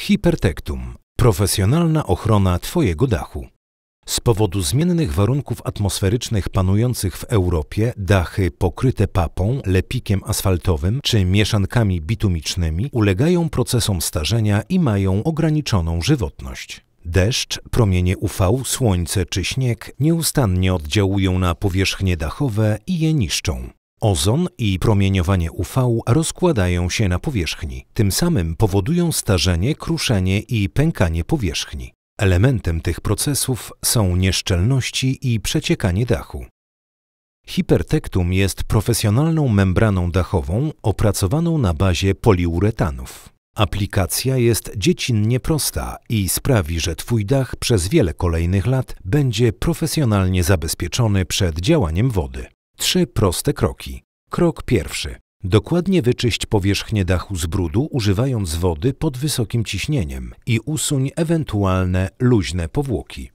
Hipertektum profesjonalna ochrona Twojego dachu. Z powodu zmiennych warunków atmosferycznych panujących w Europie, dachy pokryte papą, lepikiem asfaltowym czy mieszankami bitumicznymi ulegają procesom starzenia i mają ograniczoną żywotność. Deszcz, promienie UV, słońce czy śnieg nieustannie oddziałują na powierzchnie dachowe i je niszczą. Ozon i promieniowanie UV rozkładają się na powierzchni, tym samym powodują starzenie, kruszenie i pękanie powierzchni. Elementem tych procesów są nieszczelności i przeciekanie dachu. Hipertektum jest profesjonalną membraną dachową opracowaną na bazie poliuretanów. Aplikacja jest dziecinnie prosta i sprawi, że Twój dach przez wiele kolejnych lat będzie profesjonalnie zabezpieczony przed działaniem wody. Trzy proste kroki. Krok pierwszy. Dokładnie wyczyść powierzchnię dachu z brudu używając wody pod wysokim ciśnieniem i usuń ewentualne luźne powłoki.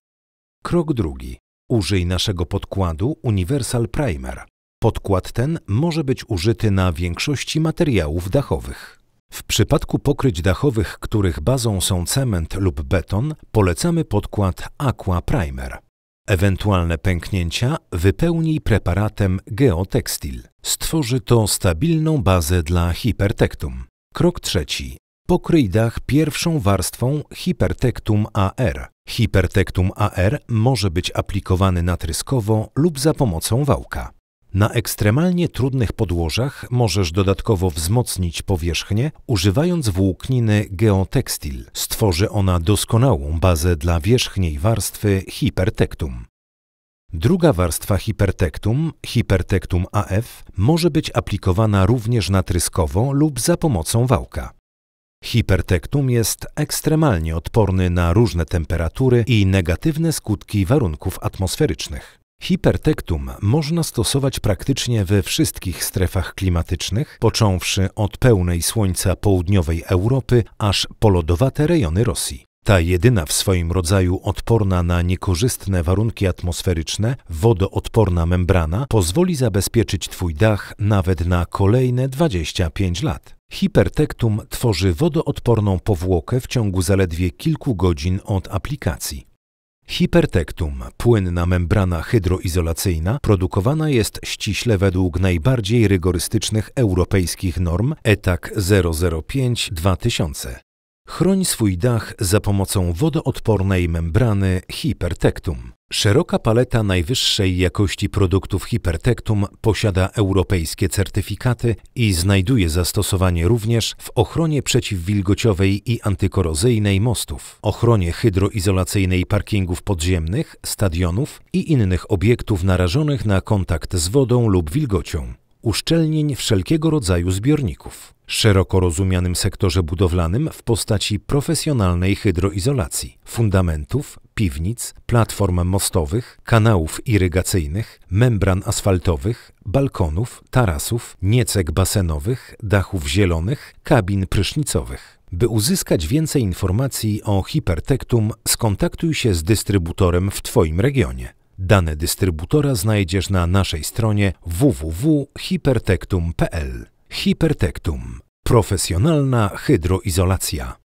Krok drugi. Użyj naszego podkładu Universal Primer. Podkład ten może być użyty na większości materiałów dachowych. W przypadku pokryć dachowych, których bazą są cement lub beton, polecamy podkład Aqua Primer. Ewentualne pęknięcia wypełnij preparatem Geotextil. Stworzy to stabilną bazę dla hipertektum. Krok trzeci. Pokryj dach pierwszą warstwą Hipertektum AR. Hipertektum AR może być aplikowany natryskowo lub za pomocą wałka. Na ekstremalnie trudnych podłożach możesz dodatkowo wzmocnić powierzchnię używając włókniny Geotextil. Stworzy ona doskonałą bazę dla wierzchniej warstwy hipertektum. Druga warstwa hipertektum, hipertektum AF, może być aplikowana również natryskowo lub za pomocą wałka. Hipertektum jest ekstremalnie odporny na różne temperatury i negatywne skutki warunków atmosferycznych. Hipertektum można stosować praktycznie we wszystkich strefach klimatycznych, począwszy od pełnej słońca południowej Europy aż po lodowate rejony Rosji. Ta jedyna w swoim rodzaju odporna na niekorzystne warunki atmosferyczne, wodoodporna membrana pozwoli zabezpieczyć Twój dach nawet na kolejne 25 lat. Hipertektum tworzy wodoodporną powłokę w ciągu zaledwie kilku godzin od aplikacji. Hipertektum, płynna membrana hydroizolacyjna, produkowana jest ściśle według najbardziej rygorystycznych europejskich norm ETAC 005-2000. Chroń swój dach za pomocą wodoodpornej membrany Hipertektum. Szeroka paleta najwyższej jakości produktów Hipertektum posiada europejskie certyfikaty i znajduje zastosowanie również w ochronie przeciwwilgociowej i antykorozyjnej mostów, ochronie hydroizolacyjnej parkingów podziemnych, stadionów i innych obiektów narażonych na kontakt z wodą lub wilgocią, uszczelnień wszelkiego rodzaju zbiorników szeroko rozumianym sektorze budowlanym w postaci profesjonalnej hydroizolacji, fundamentów, piwnic, platform mostowych, kanałów irygacyjnych, membran asfaltowych, balkonów, tarasów, niecek basenowych, dachów zielonych, kabin prysznicowych. By uzyskać więcej informacji o Hipertektum, skontaktuj się z dystrybutorem w Twoim regionie. Dane dystrybutora znajdziesz na naszej stronie www.hipertektum.pl. Hipertektum. Profesjonalna hydroizolacja.